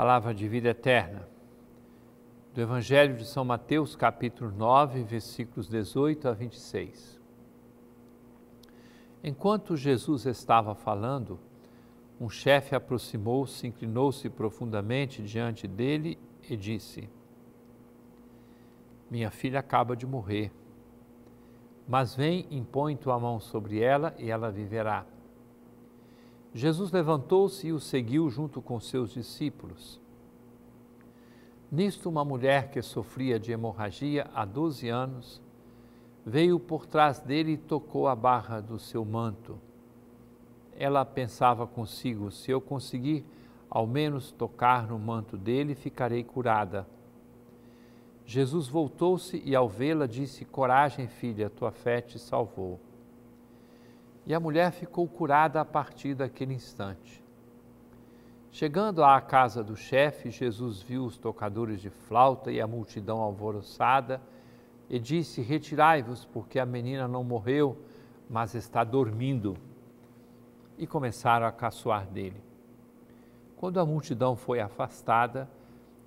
palavra de vida eterna. Do Evangelho de São Mateus, capítulo 9, versículos 18 a 26. Enquanto Jesus estava falando, um chefe aproximou-se, inclinou-se profundamente diante dele e disse: Minha filha acaba de morrer, mas vem, impõe tua mão sobre ela e ela viverá. Jesus levantou-se e o seguiu junto com seus discípulos. Nisto, uma mulher que sofria de hemorragia há 12 anos veio por trás dele e tocou a barra do seu manto. Ela pensava consigo: se eu conseguir ao menos tocar no manto dele, ficarei curada. Jesus voltou-se e, ao vê-la, disse: Coragem, filha, tua fé te salvou e a mulher ficou curada a partir daquele instante. Chegando à casa do chefe, Jesus viu os tocadores de flauta e a multidão alvoroçada e disse: Retirai-vos, porque a menina não morreu, mas está dormindo. E começaram a caçoar dele. Quando a multidão foi afastada,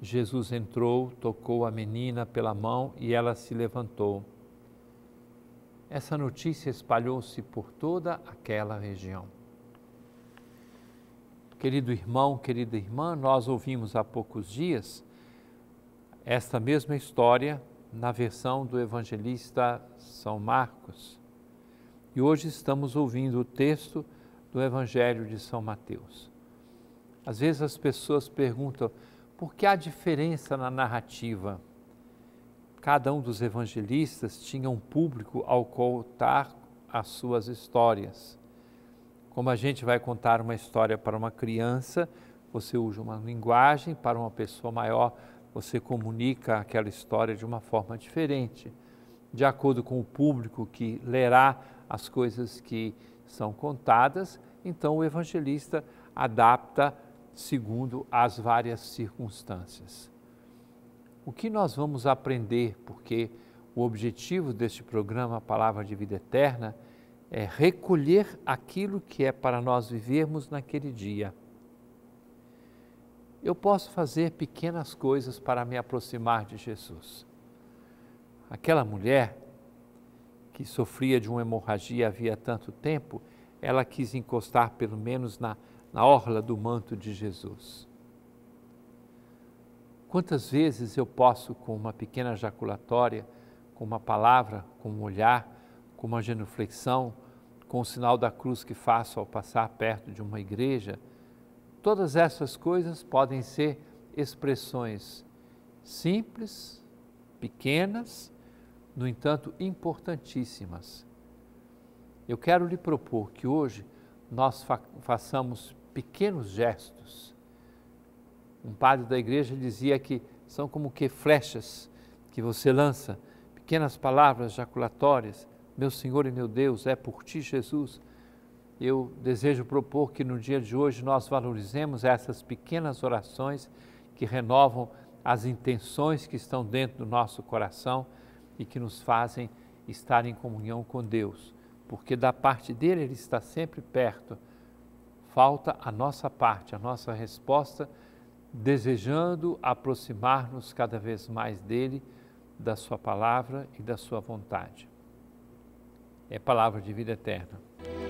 Jesus entrou, tocou a menina pela mão e ela se levantou essa notícia espalhou-se por toda aquela região. Querido irmão, querida irmã, nós ouvimos há poucos dias esta mesma história na versão do evangelista São Marcos. E hoje estamos ouvindo o texto do Evangelho de São Mateus. Às vezes as pessoas perguntam por que há diferença na narrativa Cada um dos evangelistas tinha um público ao contar as suas histórias. Como a gente vai contar uma história para uma criança, você usa uma linguagem, para uma pessoa maior, você comunica aquela história de uma forma diferente, de acordo com o público que lerá as coisas que são contadas, então o evangelista adapta segundo as várias circunstâncias o que nós vamos aprender, porque o objetivo deste programa, a Palavra de Vida Eterna, é recolher aquilo que é para nós vivermos naquele dia. Eu posso fazer pequenas coisas para me aproximar de Jesus. Aquela mulher que sofria de uma hemorragia havia tanto tempo, ela quis encostar pelo menos na, na orla do manto de Jesus. Quantas vezes eu posso, com uma pequena jaculatória, com uma palavra, com um olhar, com uma genuflexão, com o sinal da cruz que faço ao passar perto de uma igreja, todas essas coisas podem ser expressões simples, pequenas, no entanto importantíssimas. Eu quero lhe propor que hoje nós fa façamos pequenos gestos um padre da igreja dizia que são como que flechas que você lança, pequenas palavras jaculatórias, meu Senhor e meu Deus, é por ti, Jesus. Eu desejo propor que no dia de hoje nós valorizemos essas pequenas orações que renovam as intenções que estão dentro do nosso coração e que nos fazem estar em comunhão com Deus, porque da parte dele ele está sempre perto. Falta a nossa parte, a nossa resposta desejando aproximar-nos cada vez mais dele, da Sua palavra e da Sua vontade. É palavra de vida eterna.